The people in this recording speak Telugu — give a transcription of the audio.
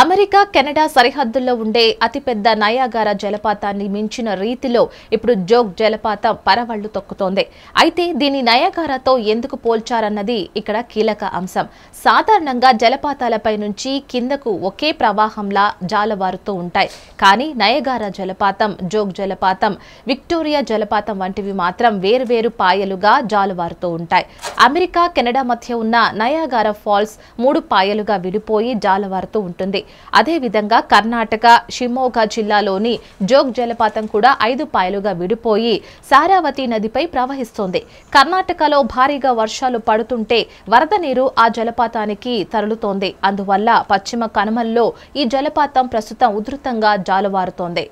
అమెరికా కెనడా సరిహద్దుల్లో ఉండే అతిపెద్ద నయాగార జలపాతాన్ని మించిన రీతిలో ఇప్పుడు జోగ్ జలపాతం పరవళ్లు తొక్కుతోంది అయితే దీని నయాగారతో ఎందుకు పోల్చారన్నది ఇక్కడ కీలక అంశం సాధారణంగా జలపాతాలపై నుంచి కిందకు ఒకే ప్రవాహంలా జాలవారుతూ ఉంటాయి కానీ నయగార జలపాతం జోగ్ జలపాతం విక్టోరియా జలపాతం వంటివి మాత్రం వేరువేరు పాయలుగా జాలవారుతూ ఉంటాయి అమెరికా కెనడా మధ్య ఉన్న నయాగార ఫాల్స్ మూడు పాయలుగా విడిపోయి జాలవారుతూ ఉంటుంది అదేవిధంగా కర్ణాటక షిమోగా జిల్లాలోని జోగ్ జలపాతం కూడా ఐదు పాయలుగా విడిపోయి సారావతి నదిపై ప్రవహిస్తోంది కర్ణాటకలో భారీగా వర్షాలు పడుతుంటే వరద నీరు ఆ జలపాతానికి తరలుతోంది అందువల్ల పశ్చిమ కనుమల్లో ఈ జలపాతం ప్రస్తుతం ఉధృతంగా జాలువారుతోంది